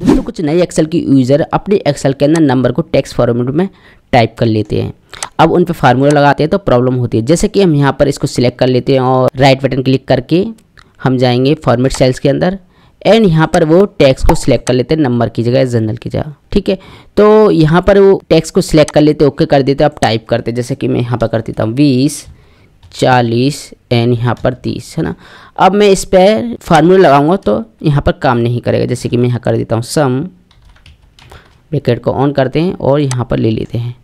दोस्तों कुछ नए एक्सेल के यूज़र अपने एक्सेल के अंदर नंबर को टेक्स्ट फॉर्मेट में टाइप कर लेते हैं अब उन पर फार्मूला लगाते हैं तो प्रॉब्लम होती है जैसे कि हम यहाँ पर इसको सिलेक्ट कर लेते हैं और राइट बटन क्लिक करके हम जाएंगे फॉर्मेट सेल्स के अंदर एंड यहाँ पर वो टैक्स को सिलेक्ट कर लेते हैं नंबर की जगह जनरल की जगह ठीक है तो यहाँ पर वो टैक्स को सिलेक्ट कर लेते ओके कर देते अब टाइप करते जैसे कि मैं यहाँ पर कर देता हूँ बीस चालीस एन यहाँ पर तीस है ना अब मैं इस पर फार्मूला लगाऊंगा तो यहाँ पर काम नहीं करेगा जैसे कि मैं यहाँ कर देता हूँ सम ब्रैकेट को ऑन करते हैं और यहाँ पर ले लेते हैं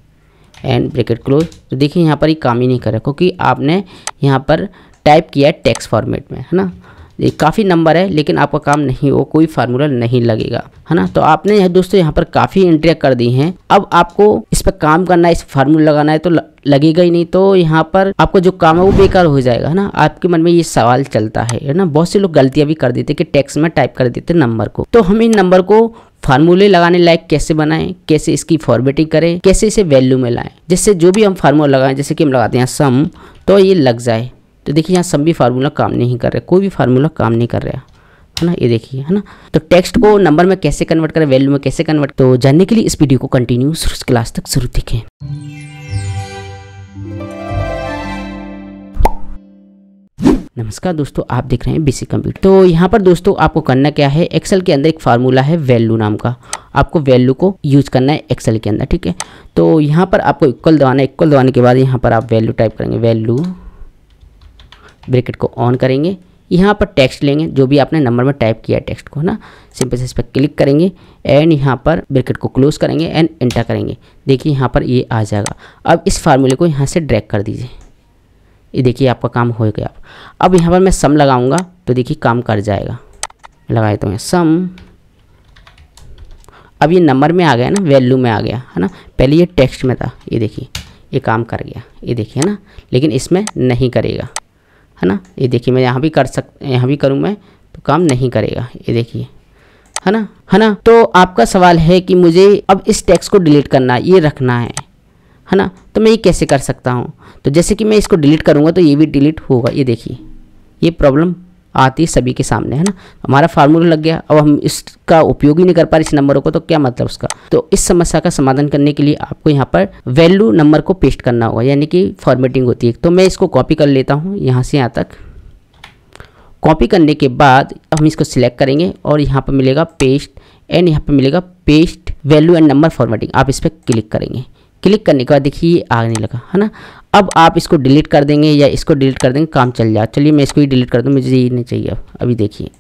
एंड ब्रैकेट क्लोज तो देखिए यहाँ पर ये काम ही नहीं कर रहा क्योंकि आपने यहाँ पर टाइप किया है टेक्स फॉर्मेट में है ना ये काफ़ी नंबर है लेकिन आपका काम नहीं हो कोई फार्मूला नहीं लगेगा है ना तो आपने यह दोस्तों यहाँ पर काफ़ी एंट्रियाँ कर दी हैं अब आपको इस पर काम करना है इस फार्मूला लगाना है तो ल... लगेगा ही नहीं तो यहाँ पर आपका जो काम है वो बेकार हो जाएगा है ना आपके मन में ये सवाल चलता है ना बहुत से लोग गलतियां भी कर देते कि टेक्स्ट में टाइप कर देते नंबर को तो हम इन नंबर को फार्मूले लगाने लायक कैसे बनाएं कैसे इसकी फॉर्मेटिंग करें कैसे इसे वैल्यू में लाएं जिससे जो भी हम फार्मूला लगाएं जैसे कि हम लगाते हैं सम तो ये लग जाए तो देखिए यहाँ सम भी फार्मूला काम नहीं कर रहा कोई भी फार्मूला काम नहीं कर रहा है ना ये देखिए है ना तो टेक्स्ट को नंबर में कैसे कन्वर्ट करें वैल्यू में कैसे कन्वर्ट तो जानने के लिए इस वीडियो को कंटिन्यू क्लास तक जरूर देखें नमस्कार दोस्तों आप देख रहे हैं बीसी कंप्यूटर तो यहाँ पर दोस्तों आपको करना क्या है एक्सेल के अंदर एक फार्मूला है वैल्यू नाम का आपको वैल्यू को यूज करना है एक्सेल के अंदर ठीक है तो यहाँ पर आपको इक्वल दबाना है इक्वल दबाने के बाद यहाँ पर आप वैल्यू टाइप करेंगे वैल्यू ब्रेकेट को ऑन करेंगे यहाँ पर टेक्स्ट लेंगे जो भी आपने नंबर में टाइप किया है टेक्स्ट को है ना सिंपल से इस पर क्लिक करेंगे एंड यहाँ पर ब्रैकेट को क्लोज करेंगे एंड एंटर करेंगे देखिए यहाँ पर ये आ जाएगा अब इस फार्मूले को यहाँ से ड्रैग कर दीजिए ये देखिए आपका काम हो गया अब यहाँ पर मैं सम लगाऊंगा तो देखिए काम कर जाएगा लगाए तो मैं सम अब ये नंबर में आ गया ना वैल्यू में आ गया है ना पहले ये टेक्स्ट में था ये देखिए ये काम कर गया ये देखिए है ना लेकिन इसमें नहीं करेगा है ना ये देखिए मैं यहाँ भी कर सक यहाँ भी करूँ मैं तो काम नहीं करेगा ये देखिए है ना है ना तो आपका सवाल है कि मुझे अब इस टैक्स को डिलीट करना है ये रखना है है ना तो मैं ये कैसे कर सकता हूँ तो जैसे कि मैं इसको डिलीट करूँगा तो ये भी डिलीट होगा ये देखिए ये प्रॉब्लम आती है सभी के सामने है ना हमारा फार्मूला लग गया अब हम इसका उपयोग ही नहीं कर पा रहे इस नंबरों को तो क्या मतलब उसका तो इस समस्या का समाधान करने के लिए आपको यहाँ पर वैल्यू नंबर को पेस्ट करना होगा यानी कि फॉर्मेटिंग होती है तो मैं इसको कॉपी कर लेता हूँ यहाँ से यहाँ तक कॉपी करने के बाद हम इसको सिलेक्ट करेंगे और यहाँ पर मिलेगा पेस्ट एंड यहाँ पर मिलेगा paste value and number formatting आप इस पर क्लिक करेंगे क्लिक करने के बाद देखिए आगने लगा है ना अब आप इसको डिलीट कर देंगे या इसको डिलीट कर देंगे काम चल जाए चलिए मैं इसको ही डिलीट कर दूँ मुझे यही नहीं चाहिए अब अभी देखिए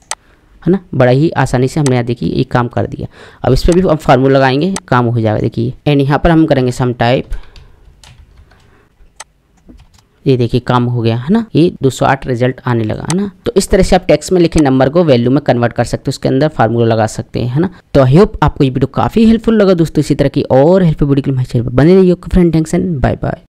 है ना बड़ा ही आसानी से हमने यहाँ देखिए एक काम कर दिया अब इस पर भी हम फार्मूला लगाएंगे काम हो जाएगा देखिए एंड यहाँ पर हम करेंगे सम टाइप ये देखिए कम हो गया है ना ये 208 रिजल्ट आने लगा है ना तो इस तरह से आप टेक्स्ट में लिखे नंबर को वैल्यू में कन्वर्ट कर सकते हो उसके अंदर फार्मूला लगा सकते हैं है ना तो आई होप आपको ये वीडियो काफी हेल्पफुल लगा दोस्तों इसी तरह की और हेल्पफुल वीडियो के लिए बने रही फ्रेंड टेंशन बाय बाय